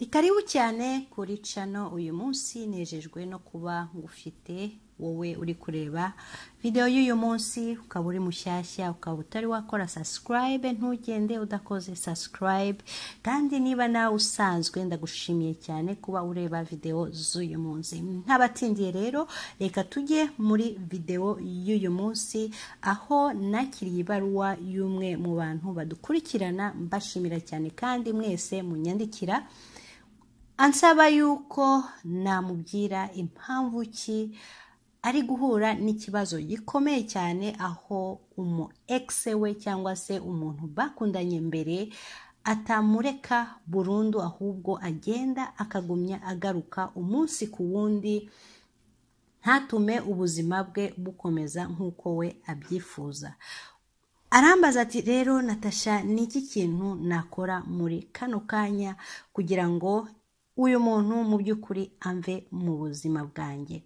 ni cyane kuri cano uyu munsi nejejwe no kuba ngufite wowe uri kureba video y'uyu munsi ukaba uri mushyashya ukaba utari wakora sasikarayibe ntugende udakoze sasikarayibe kandi niba nawe usanzwe ndagushimiye cyane kuba ureba video z'uyu munsi ntabatindiye rero reka tujye muri video y'uyu munsi aho nakiriye ibaruwa y'umwe mu bantu badukurikirana mbashimira cyane kandi mwese munyandikira ansaba yuko namubwira impamvu ki ari guhura n'ikibazo gikomeye cyane aho umu egise we cyangwa se umuntu bakundanye mbere atamureka burundu ahubwo agenda akagumya agaruka umunsi ku wundi ntatume ubuzima bwe bukomeza nk'uko we abyifuza arambaza ati rero natasha ni iki kintu nakora muri kano kanya kugira ngo uyu muntu mu by'ukuri amve mu buzima bwanjye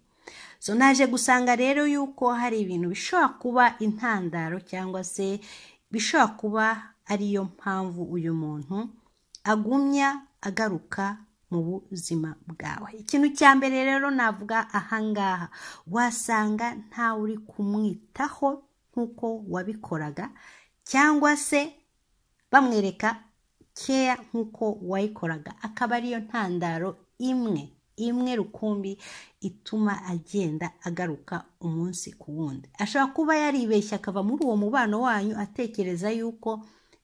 so naje gusanga rero yuko hari ibintu bishobora kuba intandaro cyangwa se bishobora kuba ariyo mpamvu uyu muntu agumya agaruka mu buzima bwawe ikintu cya mbere rero navuga ahangaha wasanga ntawe uri kumwitaho nk'uko wabikoraga cyangwa se bamwereka keya nk'uko wayikoraga akaba ariyo ntandaro imwe imwe rukumbi ituma agenda agaruka umunsi ku wundi ashobora kuba yaribeshye akava muri uwo mubano wanyu atekereza yuko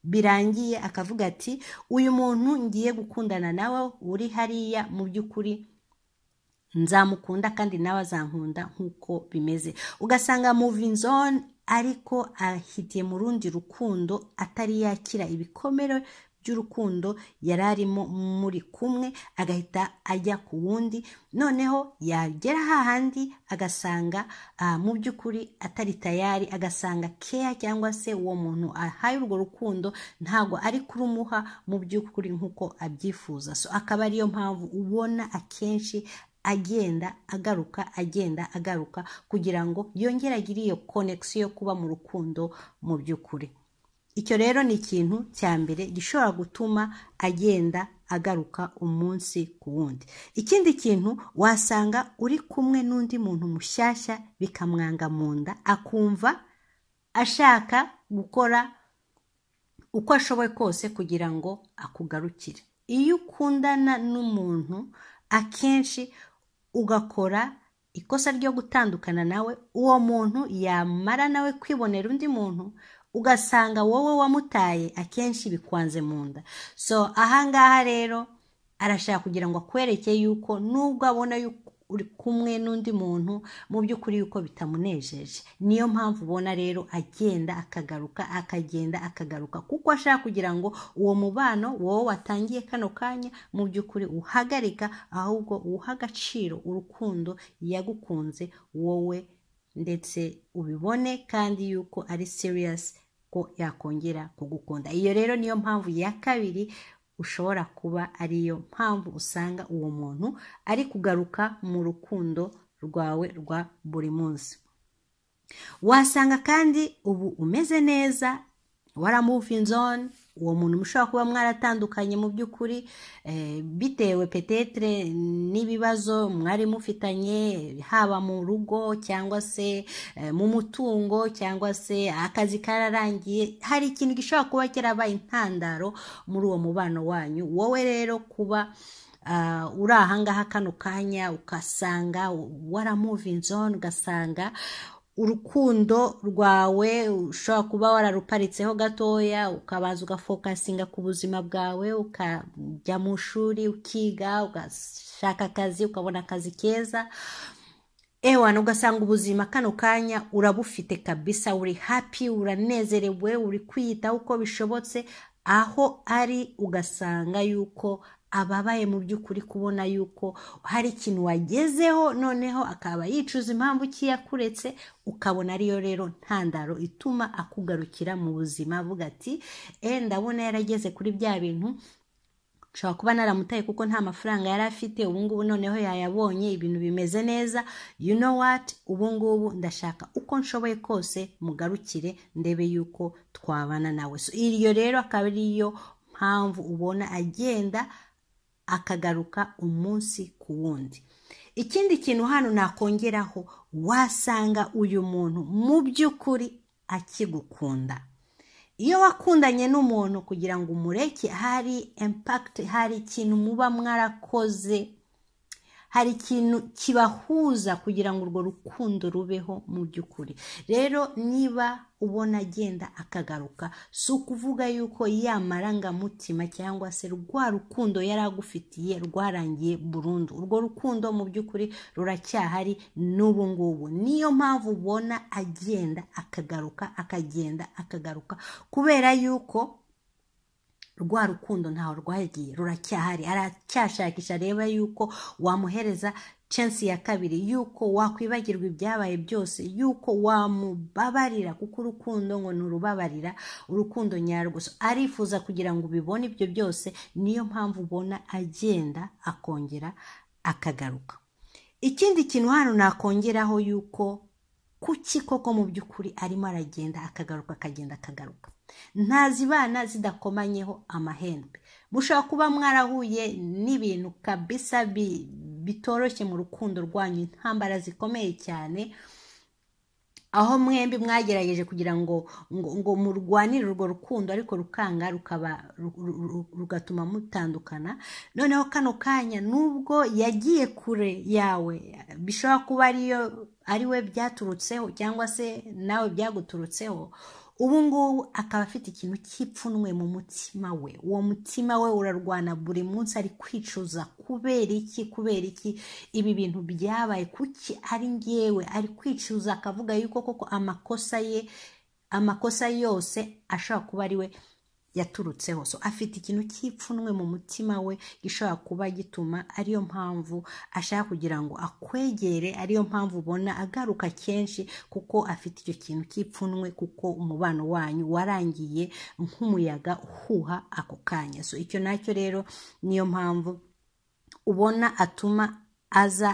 birangiye akavuga ati uyu muntu ngiye gukundana nawe uri hariya mu by'ukuri nzamukunda kandi nawe azankunda nk'uko bimeze ugasanga muvinzone ariko ahitiye mu rundi rukundo atari yakira ibikomere by'urukundo yari arimo muri kumwe agahita ajya ku wundi noneho yagera hahandi agasanga mu by'ukuri atari tayari agasanga keya cyangwa se uwo muntu ahaye urwo rukundo ntabwo ari kurumuha mu by'ukuri nk'uko abyifuza so akaba ariyo mpamvu ubona akenshi agenda agaruka agenda agaruka kugira ngo yongere agire iyo konegisiyo yo kuba mu rukundo mu by'ukuri icyo rero ni ikintu cya mbere gishobora gutuma agenda agaruka umunsi ku wundi ikindi kintu wasanga uri kumwe n'undi muntu mushyashya bikamwanga mu nda akumva ashaka gukora uko ashoboye kose kugira ngo akugarukire iyo ukundana n'umuntu akenshi ugakora ikosa ryo gutandukana nawe uwo muntu yamara nawe kwibonera undi muntu ugasanga wowe wamutaye akenshi bikwanze mu nda so ahangaha rero arashaka kugira ngo akwereke yuko nubwo abona yuko uri kumwe n'undi muntu mu by'ukuri yuko bitamunejeje niyo mpamvu ubona rero agenda akagaruka akagenda akagaruka kuko ashaka kugira ngo uwo mubano wowe watangiye kano kanya mu by'ukuri uhagarika ahubwo uha agaciro urukundo yagukunze wowe ndetse ubibone kandi yuko ari seriyasi ko yakongera kugukunda iyo rero niyo mpamvu ya kabiri ushobora kuba ariyo mpamvu usanga uwo muntu ari kugaruka mu rukundo rwawe rwa buri munsi wasanga kandi ubu umeze neza waramuvinze on uwo muntu mushobora kuba mwaratandukanye mu by'ukuri eh, bitewe petetre n'ibibazo mwari mufitanye haba mu rugo cyangwa se eh, mu mutungo cyangwa se akazi kararangiye hari ikintu gishobora kuba cyarabaye intandaro muri uwo mubano wanyu wowe rero kuba eh, uri ahangaha kano kanya ugasanga waramuvinze on ugasanga urukundo rwawe ushobora kuba wararuparitseho gatoya ukabanza ugafokasinga ku buzima bwawe ukajya mu ishuri ukiga ugashaka akazi ukabona akazi keza ewana ugasanga ubuzima kano kanya urabufite kabisa uri hapi uranezerewe uri kwiyitaho uko bishobotse aho ari ugasanga yuko ababaye mu by'ukuri kubona yuko hari ikintu wagezeho noneho akaba yicuza impamvu kiyakuretse ukabona ariyo rero ntandaro ituma akugarukira mu buzima avuga ati eee eh, ndabona yarageze kuri bya bintu nshobora kuba naramutaye kuko nta mafaranga yari afite ubungubu noneho yayabonye ibintu bimeze neza you know what ubungubu ndashaka uko nshoboye kose mugarukire ndebe yuko twabana nawe so iyo rero akaba ariyo mpamvu ubona agenda akagaruka umunsi ku wundi ikindi kintu hano nakongeraho wasanga uyu muntu mu by'ukuri akigukunda iyo wakundanye n'umuntu kugira ngo umureke hari impakiti hari ikintu muba mwarakoze hari ikintu kibahuza kugira ngo urwo rukundo rubeho mu by'ukuri rero niba ubona agenda akagaruka si ukuvuga yuko ya cyangwa se rwa rukundo yari agufitiye rwarangiye burundu urwo rukundo mu by'ukuri ruracyahari n'ubu ngubu niyo mpamvu ubona agenda akagaruka akagenda akagaruka kubera yuko rwa rukundo ntawe rwagiye ruracyahari aracyashakisha areba yuko wamuhereza censi ya kabiri yuko wakwibagirwa ibyabaye byose yuko wamubabarira kuko urukundo ngo nturubabarira urukundo nyarwo arifuza kugira ngo ubibone ibyo byose niyo mpamvu ubona agenda akongera akagaruka ikindi kintu hano nakongeraho yuko kuki koko mu by'ukuri arimo aragenda akagaruka akagenda akagaruka ntazibana zidakomanyeho amahembe mushobora kuba mwarahuye n'ibintu kabisa bitoroshye mu rukundo rwanyu intambara zikomeye cyane aho mwembi mwagerageje kugira ngo ngo murwanire urwo rukundo ariko rukanga rukaba rugatuma mutandukana noneho kano kanya nubwo yagiye kure yawe bishobora kuba ariyo ari we byaturutseho cyangwa se nawe byaguturutseho ubu ngubu akaba afite ikintu cy'ipfunwe mu mutima we uwo mutima we urarwana buri munsi ari kwicuza kubera iki kubera iki ibi bintu byabaye kuki ari ngewe ari kwicuza akavuga yuko koko amakosa ye amakosa yose ashobora kuba ari we yaturutseho so afite ikintu cy'ipfunwe mu mutima we gishobora kuba gituma ariyo mpamvu ashaka kugira ngo akwegere ariyo mpamvu ubona agaruka kenshi kuko afite icyo kintu cy'ipfunwe kuko umubano wanyu warangiye nk'umuyaga uhuha ako kanya so icyo nacyo rero niyo mpamvu ubona atuma aza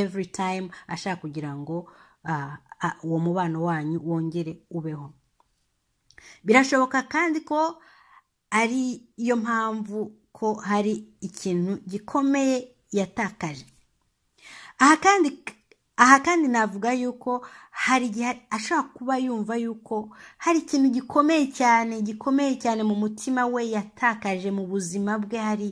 every time ashaka kugira ngo uwo mubano wanyu wongere ubeho birashoboka kandi ko ari yo mpamvu ko hari ikintu gikomeye yatakaje aha kandi aha kandi navuga yuko hari igihe ashobora kuba yumva yuko hari ikintu gikomeye cyane gikomeye cyane mu mutima we yatakaje mu buzima bwe hari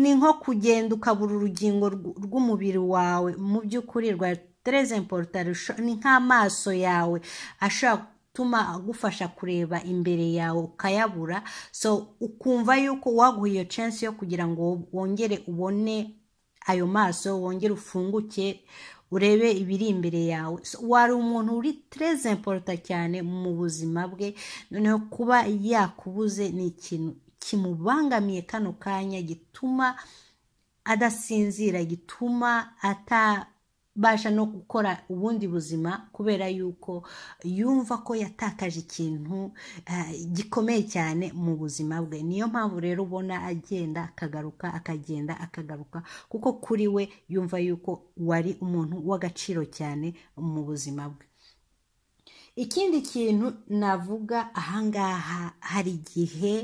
ni nko kugenda ukabura urugingo rw'umubiri wawe mu by'ukuri rwa tereze imporota ni nk'amaso yawe ashobora atuma agufasha kureba imbere yawe ukayabura so ukumva yuko waguha iyo chance yo kugira ngo wongere ubone ayo maso wongere ufunguke urebe ibiri imbere yawe wari umuntu uri tereze emporota cyane mu buzima bwe noneho kuba yakubuze ni ikintu kimubangamiye kano kanya gituma adasinzira gituma ata abasha no gukora ubundi buzima kubera yuko yumva ko yatakaje ikintu eh, gikomeye cyane mu buzima bwe niyo mpamvu rero ubona agenda akagaruka akagenda akagaruka kuko kuri we yumva yuko wari umuntu w'agaciro cyane mu buzima bwe ikindi kintu navuga ahangaha hari igihe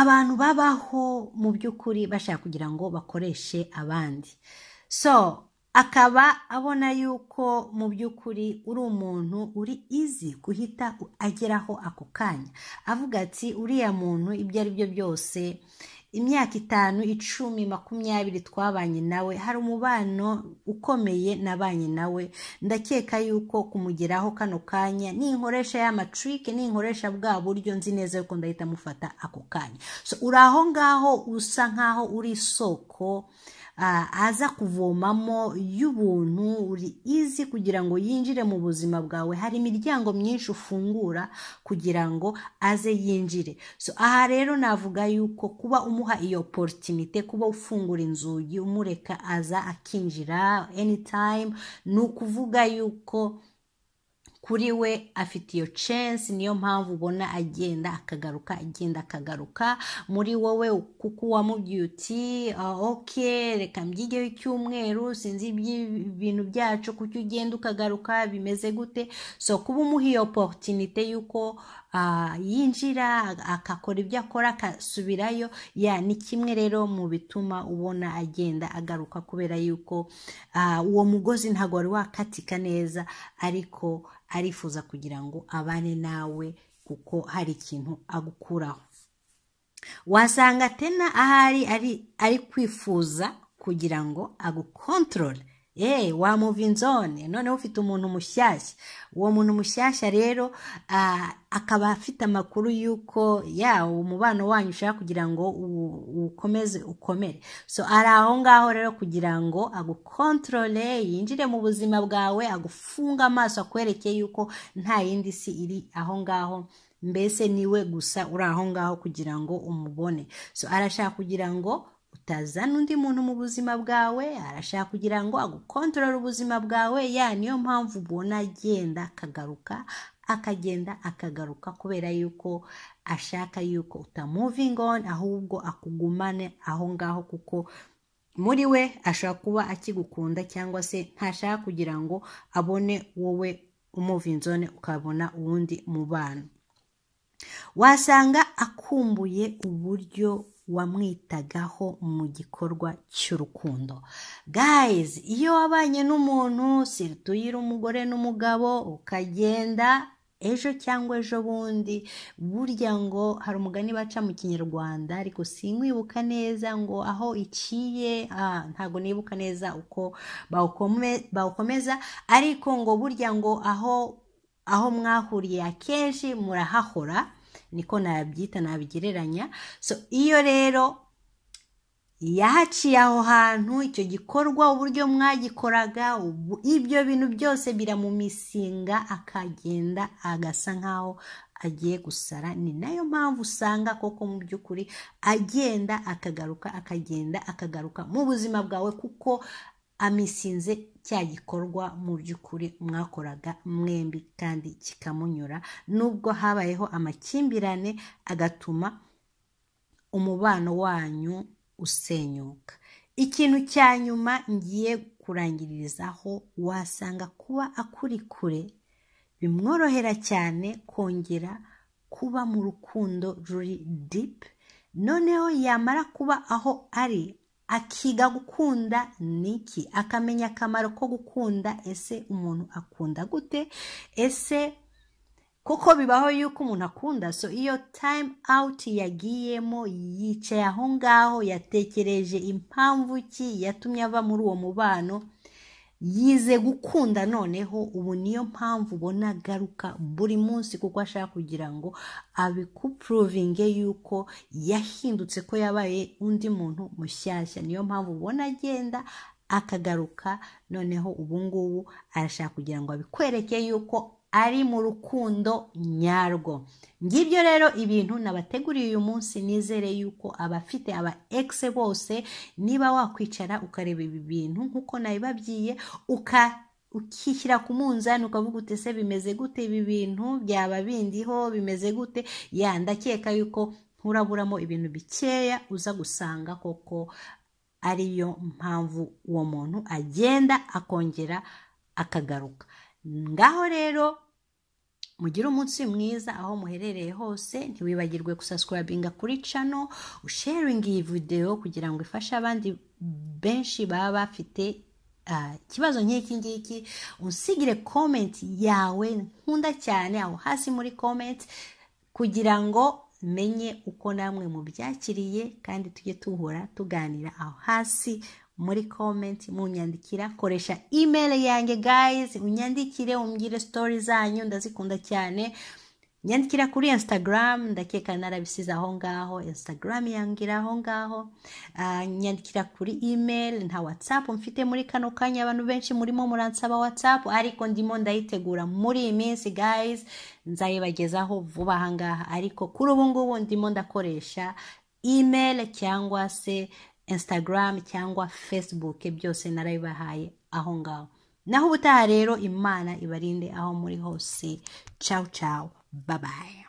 abantu babaho mu by'ukuri bashaka kugira ngo bakoreshe abandi so akaba abona yuko mu by'ukuri uri umuntu uri izi guhita ageraho ako kanya avuga ati uriya muntu ibyo ari byo byose imyaka itanu icumi makumyabiri twabanye nawe hari umubano ukomeye nabanye nawe ndakeka yuko kumugeraho kano kanya ninkoresha ya matrike ninkoresha bwa buryo nzi neza yuko ndahita mufata ako kanya so uri aho ngaho usa nkaho uri isoko Ah, aza kuvomamo y'ubuntu uri izi kugira ngo yinjire mu buzima bwawe hari imiryango myinshi ufungura kugira ngo aze yinjire so aha rero navuga yuko kuba umuha iyo poritinite kuba ufungura inzugi umureka aza akinjira anytime ni ukuvuga yuko kuri we afite iyo chance niyo mpamvu ubona agenda akagaruka agenda akagaruka muri wowe kuko uwamubwiye uti ah, oke reka mbyigeho icyumweru sinzi ibintu byacu kuko ugenda ukagaruka bimeze gute so kuba umuha iyo oporutinite y'uko Ah, yinjira akakora ibyo akora akasubirayo ya ni kimwe rero mu bituma ubona agenda agaruka kubera yuko ah, uwo mugozi ntabwo wari wakatika neza ariko arifuza kugira ngo abane nawe kuko hari ikintu agukuraho wasanga tena ahari ari kwifuza kugira ngo agukontorore yeee wamuva inzone noneho ufite umuntu mushyashya uwo muntu mushyashya rero akaba afite amakuru y'uko ya umubano wanyu ushaka kugira ngo ukomeze ukomere so ari aho ngaho rero kugira ngo agukontorore yinjire mu buzima bwawe agufunga amaso akwerekeye yuko nta yindi si iri aho ngaho mbese niwe gusa uri aho ngaho kugira ngo umubone so arashaka kugira ngo utazana undi muntu mu buzima bwawe arashaka kugira ngo agukontorore ubuzima bwawe ya niyo mpamvu ubona agenda akagaruka akagenda akagaruka kubera yuko ashaka yuko utamuvinga oni ahubwo akugumane aho ngaho kuko muri we ashobora kuba akigukunda cyangwa se ntashaka kugira ngo abone wowe umuvinzone ukabona uwundi mubano wasanga akumbuye uburyo wamwitagaho mu gikorwa cy'urukundo gayizi iyo wabanye n'umuntu sirituye umugore n'umugabo ukagenda ejo cyangwa ejo bundi burya ngo hari umugani baca mu kinyarwanda ariko sinwibuka neza ngo aho iciye ntabwo nibuka neza uko bawukomeza ariko ngo burya ngo aho aho mwahuriye akenshi murahahora niko nabyita nabigereranya so iyo rero yahaciye aho hantu icyo gikorwa uburyo mwagikoraga ibyo bintu byose biramumisinga akagenda agasa nk'aho agiye gusara ni nayo mpamvu usanga koko mu by'ukuri agenda akagaruka akagenda akagaruka mu buzima bwawe kuko amisinze cya gikorwa mu by'ukuri mwakoraga mwembi kandi kikamunyura nubwo habayeho amakimbirane agatuma umubano wanyu usenyuka ikintu cya nyuma ngiye kurangiririzaho wasanga kuba akuri kure bimworohera cyane kongera kuba mu rukundo ruri dipu noneho yamara kuba aho ari akiga gukunda ni akamenya akamaro ko gukunda ese umuntu akunda gute ese kuko bibaho yuko umuntu akunda so iyo time out yagiyemo yicaye aho ngaho yatekereje impamvu ki yatumye ava muri uwo mubano yize gukunda noneho ubu niyo mpamvu ubona agaruka buri munsi kuko ashaka kugira ngo abikupuruvinge yuko yahindutse ko yabaye undi muntu mushyashya niyo mpamvu ubona agenda akagaruka noneho ubu ngubu arashaka kugira ngo abikwereke yuko ari mu rukundo nyarwo ngibyo rero ibintu nabateguriye uyu munsi nizere yuko abafite aba egise bose niba wakwicara ukareba ibi bintu nk'uko nabibabwiye uka ukishyira ku munzani ukavuga uti ese bimeze gute ibi bintu byaba bindiho bimeze gute ya ndakeka yuko nturaburamo ibintu bikeya uza gusanga koko ariyo mpamvu uwo muntu agenda akongera akagaruka ngaho rero mugire umunsi mwiza aho muherereye hose ntiwibagirwe gusasikarabinga kuri cano usharinga iyi videwo kugira ngo ifashe abandi benshi baba bafite ah, ikibazo nk'iki ngiki unsigire komenti yawe nkunda cyane aho hasi muri komenti kugira ngo menye uko namwe mubyakiriye kandi tujye tuhura tuganira aho hasi muri komenti munyandikira koresha imeri yanjye gayizi unyandikire umbwire sitori zanyu ndazikunda cyane nyandikira kuri instagram ndakeka narabisize aho ngaho instagram yangira aho ngaho ah, nyandikira kuri email nta whatsapp mfite muri kano kanya abantu benshi murimo muransaba whatsapp ariko ndimo ndayitegura muri iyi minsi guys nzayibagezaho vuba ahangaha ariko kuri ubu ngubu ndimo ndakoresha email cyangwa se instagram cyangwa facebook byose narabibahaye aho ngaho naho ubutaha rero imana ibarinde aho muri hose cawu cawu babaye